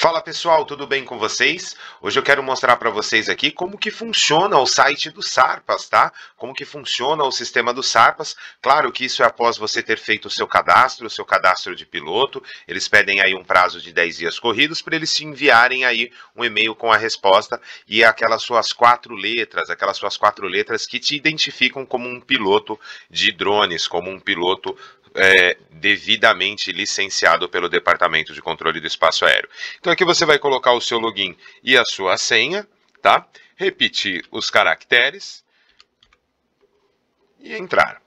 Fala pessoal, tudo bem com vocês? Hoje eu quero mostrar para vocês aqui como que funciona o site do Sarpas, tá? Como que funciona o sistema do Sarpas. Claro que isso é após você ter feito o seu cadastro, o seu cadastro de piloto. Eles pedem aí um prazo de 10 dias corridos para eles te enviarem aí um e-mail com a resposta e aquelas suas quatro letras, aquelas suas quatro letras que te identificam como um piloto de drones, como um piloto é, devidamente licenciado pelo Departamento de Controle do Espaço Aéreo. Então aqui você vai colocar o seu login e a sua senha, tá? Repetir os caracteres e entrar.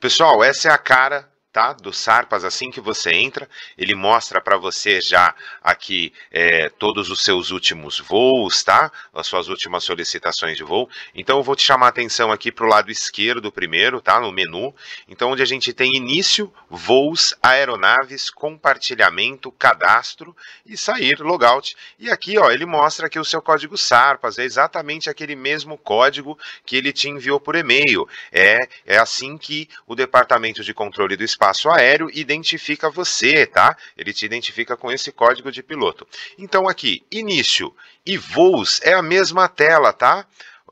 Pessoal, essa é a cara tá? Do Sarpas, assim que você entra, ele mostra para você já aqui é, todos os seus últimos voos, tá? As suas últimas solicitações de voo. Então eu vou te chamar a atenção aqui para o lado esquerdo primeiro, tá? No menu. Então onde a gente tem início, voos, aeronaves, compartilhamento, cadastro e sair, logout. E aqui, ó, ele mostra que o seu código Sarpas é exatamente aquele mesmo código que ele te enviou por e-mail. É, é assim que o Departamento de Controle do Espaço espaço aéreo identifica você, tá? Ele te identifica com esse código de piloto. Então aqui, início e voos é a mesma tela, tá?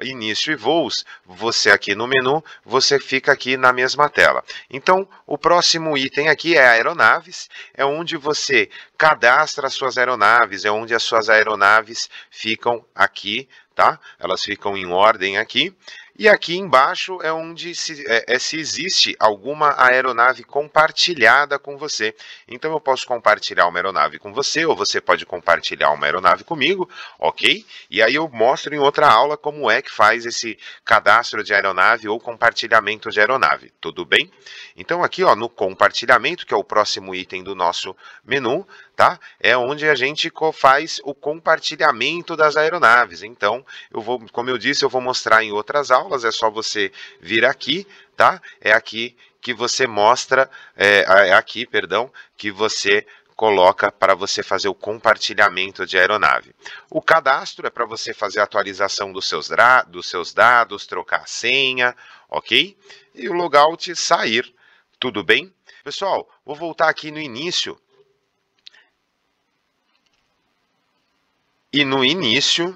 início e voos, você aqui no menu, você fica aqui na mesma tela. Então, o próximo item aqui é aeronaves, é onde você cadastra as suas aeronaves, é onde as suas aeronaves ficam aqui, tá? Elas ficam em ordem aqui. E aqui embaixo é onde se, é, é se existe alguma aeronave compartilhada com você. Então eu posso compartilhar uma aeronave com você, ou você pode compartilhar uma aeronave comigo, ok? E aí eu mostro em outra aula como é que faz esse cadastro de aeronave ou compartilhamento de aeronave, tudo bem? Então aqui ó, no compartilhamento, que é o próximo item do nosso menu, tá? É onde a gente faz o compartilhamento das aeronaves. Então, eu vou, como eu disse, eu vou mostrar em outras aulas, é só você vir aqui, tá? É aqui que você mostra, é, é aqui, perdão, que você coloca para você fazer o compartilhamento de aeronave. O cadastro é para você fazer a atualização dos seus, dos seus dados, trocar a senha, ok? E o logout sair, tudo bem? Pessoal, vou voltar aqui no início E no início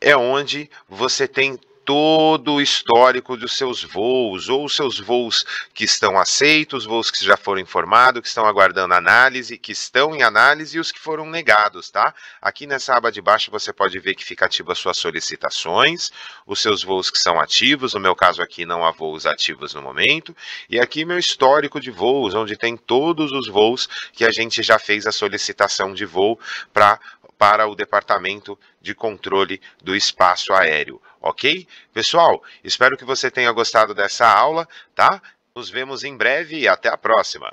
é onde você tem todo o histórico dos seus voos, ou os seus voos que estão aceitos, voos que já foram informados, que estão aguardando análise, que estão em análise e os que foram negados, tá? Aqui nessa aba de baixo você pode ver que fica ativo as suas solicitações, os seus voos que são ativos, no meu caso aqui não há voos ativos no momento, e aqui meu histórico de voos, onde tem todos os voos que a gente já fez a solicitação de voo para para o Departamento de Controle do Espaço Aéreo, ok? Pessoal, espero que você tenha gostado dessa aula, tá? Nos vemos em breve e até a próxima!